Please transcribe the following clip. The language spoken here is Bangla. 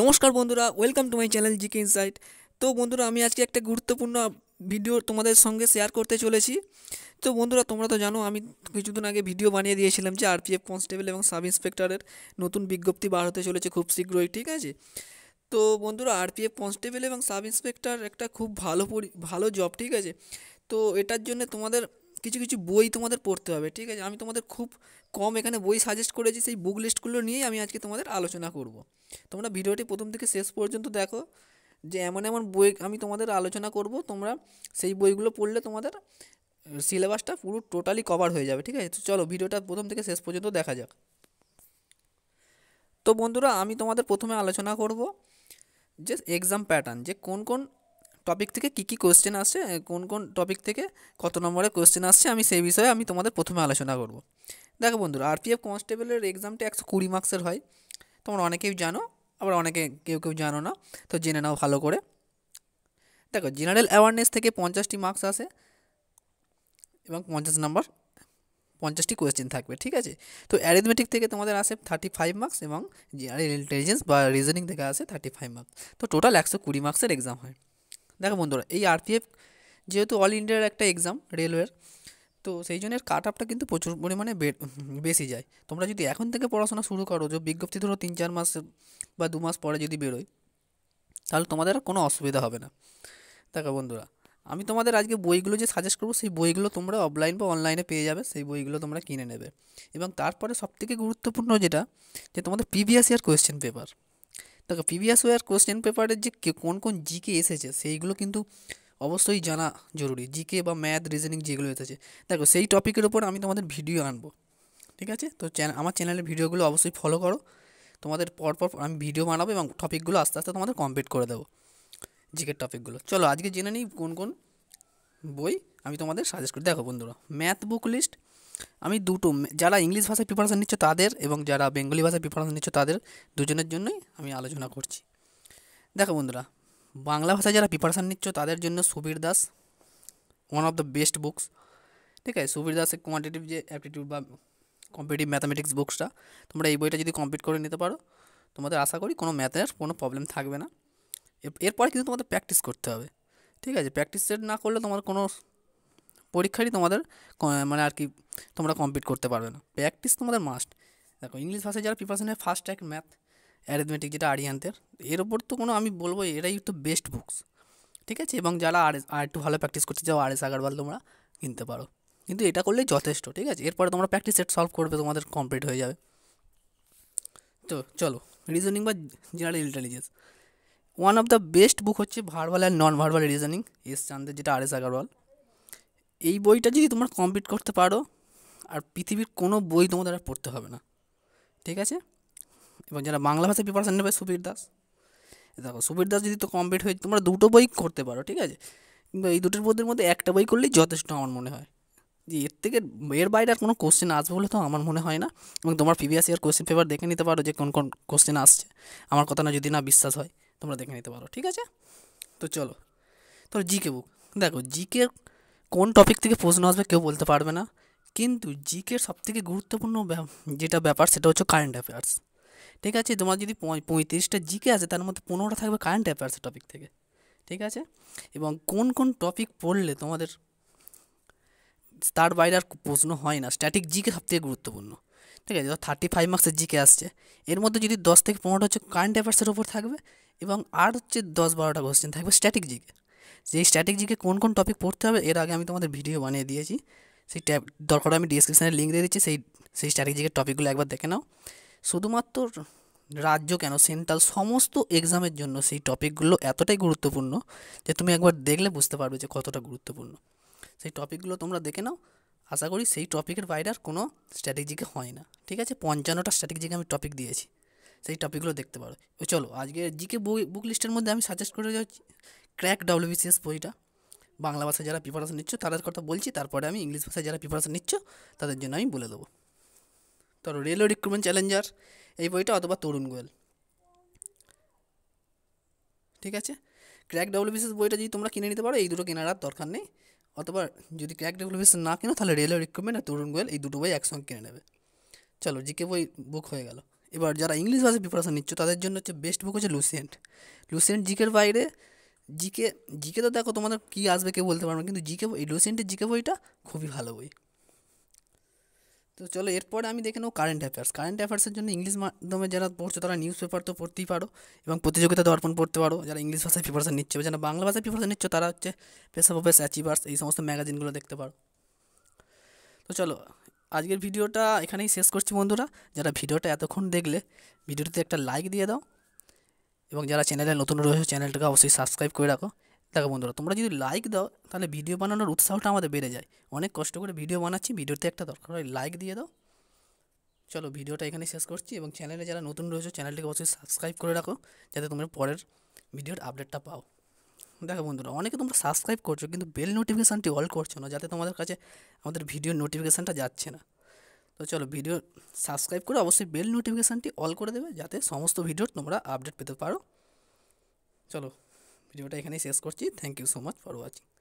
নমস্কার বন্ধুরা welcome to my channel GK Insight তো বন্ধুরা আমি আজকে একটা গুরুত্বপূর্ণ ভিডিও তোমাদের সঙ্গে শেয়ার করতে চলেছি তো বন্ধুরা তোমরা তো জানো আমি কিছুদিন আগে ভিডিও বানিয়ে দিয়েছিলাম যে আরপিএফ কনস্টেবল এবং সাব ইন্সপেক্টরের নতুন বিজ্ঞপ্তি বার হতে চলেছে খুব শীঘ্রই ঠিক আছে তো বন্ধুরা আরপিএফ কনস্টেবল এবং সাব ইন্সপেক্টর একটা খুব ভালো ভালো জব ঠিক আছে তো এটার জন্য তোমাদের কিছু কিছু বই তোমাদের পড়তে হবে ঠিক আছে আমি তোমাদের খুব কম এখানে বই সাজেস্ট করেছি সেই বুক লিস্টগুলো নিয়েই আমি আজকে তোমাদের আলোচনা করব তোমরা ভিডিওটি প্রথম থেকে শেষ পর্যন্ত দেখো যে এমন এমন বই আমি তোমাদের আলোচনা করব তোমরা সেই বইগুলো পড়লে তোমাদের সিলেবাসটা পুরো টোটালি কভার হয়ে যাবে ঠিক আছে তো চলো ভিডিওটা প্রথম থেকে শেষ পর্যন্ত দেখা যাক তো বন্ধুরা আমি তোমাদের প্রথমে আলোচনা করব যে এক্সাম প্যাটার্ন যে কোন কোন টপিক থেকে কী কী কোয়েশ্চেন আসছে কোন কোন টপিক থেকে কত নম্বরের কোশ্চেন আসছে আমি সেই বিষয়ে আমি তোমাদের প্রথমে আলোচনা করব দেখো বন্ধুরা আরপিএফ কনস্টেবলের এক্সামটা একশো কুড়ি মার্কসের হয় তোমরা অনেকেই জানো আবার অনেকে কেউ কেউ জানো না তো জেনে নাও ভালো করে দেখো জেনারেল অ্যাওয়ারনেস থেকে পঞ্চাশটি মার্কস আসে এবং পঞ্চাশ নম্বর পঞ্চাশটি কোয়েশ্চেন থাকবে ঠিক আছে তো অ্যারিথমেটিক থেকে তোমাদের আসে থার্টি ফাইভ মার্কস এবং জেনারেল ইন্টেলিজেন্স বা রিজনিং থেকে আসে থার্টি ফাইভ মার্কস তো টোটাল একশো কুড়ি মার্কসের এক্সাম হয় দেখো বন্ধুরা এই আরপিএফ যেহেতু অল ইন্ডিয়ার একটা এক্সাম রেলওয়ের তো সেই জন্য কাট আপটা কিন্তু প্রচুর পরিমাণে বেশি যায় তোমরা যদি এখন থেকে পড়াশোনা শুরু করো যে বিজ্ঞপ্তি ধরো তিন চার মাস বা দু মাস পরে যদি বেরোয় তাহলে তোমাদের কোনো অসুবিধা হবে না দেখো বন্ধুরা আমি তোমাদের আজকে বইগুলো যে সাজেস্ট করবো সেই বইগুলো তোমরা অফলাইন বা অনলাইনে পেয়ে যাবে সেই বইগুলো তোমরা কিনে নেবে এবং তারপরে সবথেকে গুরুত্বপূর্ণ যেটা যে তোমাদের পিভিএস ইয়ার কোয়েশ্চেন পেপার দেখো প্রিভিয়াস ওয়ার কোশ্চেন পেপারের যে কোন কোন জিকে এসেছে সেইগুলো কিন্তু অবশ্যই জানা জরুরি জিকে বা ম্যাথ রিজনিং যেগুলো এসেছে দেখো সেই টপিকের ওপর আমি তোমাদের ভিডিও আনবো ঠিক আছে তো আমার চ্যানেলের ভিডিওগুলো অবশ্যই ফলো করো তোমাদের পরপর আমি ভিডিও বানাবো এবং টপিকগুলো আস্তে আস্তে তোমাদের কমপ্লিট করে দেবো জিকের টপিকগুলো চলো আজকে জেনে নিই কোন কোন বই আমি তোমাদের সাজেস্ট করি দেখো বন্ধুরা ম্যাথ বুক লিস্ট আমি দুটো যারা ইংলিশ ভাষায় প্রিপারেশান নিচ্ছ তাদের এবং যারা বেঙ্গলি ভাষায় প্রিপারেশান নিচ্ছ তাদের দুজনের জন্যই আমি আলোচনা করছি দেখো বন্ধুরা বাংলা ভাষায় যারা প্রিপারেশান নিচ্ছ তাদের জন্য Subir Das one of the best books ঠিক আছে সুবীর দাসের কোয়ান্টিটিভ যে অ্যাপটিটিউড বা কম্পিটিভ ম্যাথামেটিক্স বুকসটা তোমরা এই বইটা যদি কমপ্লিট করে নিতে পারো তোমাদের আশা করি কোনো ম্যাথের কোনো প্রবলেম থাকবে না এরপরে কিন্তু তোমাদের প্র্যাকটিস করতে হবে ঠিক আছে প্র্যাকটিস না করলে তোমার কোনো পরীক্ষারই তোমাদের মানে আর কি তোমরা কমপ্লিট করতে পারবে না প্র্যাকটিস তোমাদের মাস্ট দেখো ইংলিশ ভাষায় যারা প্রিপারেশন হয় ফার্স্ট অ্যাক ম্যাথ অ্যারেথমেটিক যেটা আরিয়ান্তের এর ওপর তো কোনো আমি বলবো এটাই তো বেস্ট বুকস ঠিক আছে এবং যারা আর আর একটু ভালো প্র্যাকটিস করতে চাও আর এস আগারওয়াল তোমরা কিনতে পারো কিন্তু এটা করলেই যথেষ্ট ঠিক আছে এরপরে তোমরা প্র্যাকটিস সেট সলভ করবে তোমাদের কমপ্লিট হয়ে যাবে তো চলো রিজনিং বা general intelligence one of the best book হচ্ছে verbal and non verbal reasoning S চান্দের যেটা আর এস আগারওয়াল এই বইটা যদি তোমরা কমপ্লিট করতে পারো আর পৃথিবীর কোনো বই তোমাদের আর পড়তে হবে না ঠিক আছে এবং যারা বাংলা ভাষায় প্রিপারেশান নেবে সুবীর দাস দেখো সুবীর দাস যদি তো কমপ্লিট হয়ে তোমরা দুটো বই করতে পারো ঠিক আছে কিংবা এই দুটোর বইয়ের মধ্যে একটা বই করলেই যথেষ্ট আমার মনে হয় যে এর থেকে এর বাইরে আর কোনো কোশ্চেন আসবে বলে তো আমার মনে হয় না এবং তোমার প্রিভিয়াস ইয়ার কোশ্চেন পেপার দেখে নিতে পারো যে কোন কোন কোশ্চেন আসছে আমার কথা না যদি না বিশ্বাস হয় তোমরা দেখে নিতে পারো ঠিক আছে তো চলো তো জিকে বুক দেখো জিকে কোন টপিক থেকে প্রশ্ন আসবে কেউ বলতে পারবে না কিন্তু জিকের সবথেকে গুরুত্বপূর্ণ যেটা ব্যাপার সেটা হচ্ছে কারেন্ট অ্যাফেয়ার্স ঠিক আছে তোমার যদি পঁয়ত্রিশটা জিকে আছে তার মধ্যে পনেরোটা থাকবে কারেন্ট অ্যাফেয়ার্সের টপিক থেকে ঠিক আছে এবং কোন কোন টপিক পড়লে তোমাদের তার বাইরে আর প্রশ্ন হয় না স্ট্যাটিক জিকে সবথেকে গুরুত্বপূর্ণ ঠিক আছে থার্টি ফাইভ মার্কসের জিকে আসছে এর মধ্যে যদি দশ থেকে পনেরোটা হচ্ছে কারেন্ট অ্যাফেয়ার্সের ওপর থাকবে এবং আর হচ্ছে দশ বারোটা কোশ্চেন থাকবে স্ট্যাটিক জিকে যে স্ট্র্যাটেজিকে কোন কোন টপিক পড়তে হবে এর আগে আমি তোমাদের ভিডিও বানিয়ে দিয়েছি সেই ট্যাব দরকার আমি ডিসক্রিপশানে লিঙ্ক দিয়ে দিচ্ছি সেই সেই স্ট্র্যাটেজিকের টপিকগুলো একবার দেখে নাও শুধুমাত্র রাজ্য কেন সেন্ট্রাল সমস্ত এক্সামের জন্য সেই টপিকগুলো এতটাই গুরুত্বপূর্ণ যে তুমি একবার দেখলে বুঝতে পারবে যে কতটা গুরুত্বপূর্ণ সেই টপিকগুলো তোমরা দেখে নাও আশা করি সেই টপিকের বাইরে আর কোনো স্ট্র্যাটেজিকে হয় না ঠিক আছে পঞ্চান্নটা স্ট্র্যাটেজিকে আমি টপিক দিয়েছি সেই টপিকগুলো দেখতে পারো চলো আজকে জিকে বুক লিস্টের মধ্যে আমি সাজেস্ট করে যাচ্ছি ক্র্যাক ডাব্লিউবিসিএস বইটা বাংলা ভাষায় যারা প্রিপারেশন নিচ্ছ তাদের কথা বলছি তারপরে আমি ইংলিশ ভাষায় যারা প্রিপারেশন নিচ্ছ তাদের জন্য আমি বলে দেবো ধরো রেলওয়ে রিক্রুটমেন্ট চ্যালেঞ্জার এই বইটা অথবা তরুণ গোয়েল ঠিক আছে ক্র্যাক ডাব্লিউবিসিএস বইটা যদি তোমরা কিনে নিতে পারো এই দুটো কেনার দরকার নেই অথবা যদি ক্র্যাক ডাব্লিউবিসিএস না কেনো তাহলে রেলওয়ে রিক্রুটমেন্ট আর তরুণ গোয়েল এই দুটো বই একসঙ্গে কিনে নেবে চলো জিকে বই বুক হয়ে গেল এবার যারা ইংলিশ ভাষায় প্রিপারেশান নিচ্ছ তাদের জন্য হচ্ছে বেস্ট বুক হচ্ছে লুসিয়েন্ট লুসিয়েন্ট জিকের বাইরে জিকে জিকে তো দেখো তোমাদের কী আসবে কেউ বলতে পারবে কিন্তু জিকে এই লুসেন্টের জিকে বইটা খুবই ভালো বই তো চলো এরপরে আমি দেখে নেবো কারেন্ট অ্যাফেয়ার্স কারেন্ট অ্যাফেয়ার্সের জন্য ইংলিশ মাধ্যমে যারা পড়ছো তারা নিউজ পেপার তো পড়তেই পারো এবং প্রতিযোগিতা দর্পণ পড়তে পারো যারা ইংলিশ ভাষায় প্রিপারেশন নিচ্ছে যারা বাংলা ভাষায় প্রিপারেশন নিচ্ছে তারা হচ্ছে পেশা অফেস অ্যাচিভার্স এই সমস্ত ম্যাগাজিনগুলো দেখতে পারো তো চলো আজকের ভিডিওটা এখানেই শেষ করছি বন্ধুরা যারা ভিডিওটা এতক্ষণ দেখলে ভিডিওটিতে একটা লাইক দিয়ে দাও এবং যারা চ্যানেলে নতুন রয়েছে চ্যানেলটাকে অবশ্যই সাবস্ক্রাইব করে রাখো দেখো বন্ধুরা তোমরা যদি লাইক দাও তাহলে ভিডিও বানানোর উৎসাহটা আমাদের বেড়ে যায় অনেক কষ্ট করে ভিডিও বানাচ্ছি ভিডিওতে একটা দরকার হয় লাইক দিয়ে দাও চলো ভিডিওটা এখানে শেষ করছি এবং চ্যানেলে যারা নতুন রয়েছে চ্যানেলটিকে অবশ্যই সাবস্ক্রাইব করে রাখো যাতে তোমরা পরের ভিডিওর আপডেটটা পাও দেখো বন্ধুরা অনেকে তোমরা সাবস্ক্রাইব করছো কিন্তু বেল নোটিফিকেশানটি অল করছো না যাতে তোমাদের কাছে আমাদের ভিডিওর নোটিফিকেশানটা যাচ্ছে না তো চলো ভিডিও সাবস্ক্রাইব করে অবশ্যই বেল নোটিফিকেশানটি অল করে দেবে যাতে সমস্ত ভিডিওর তোমরা আপডেট পেতে পারো চলো ভিডিওটা এখানেই শেষ করছি thank you so much for watching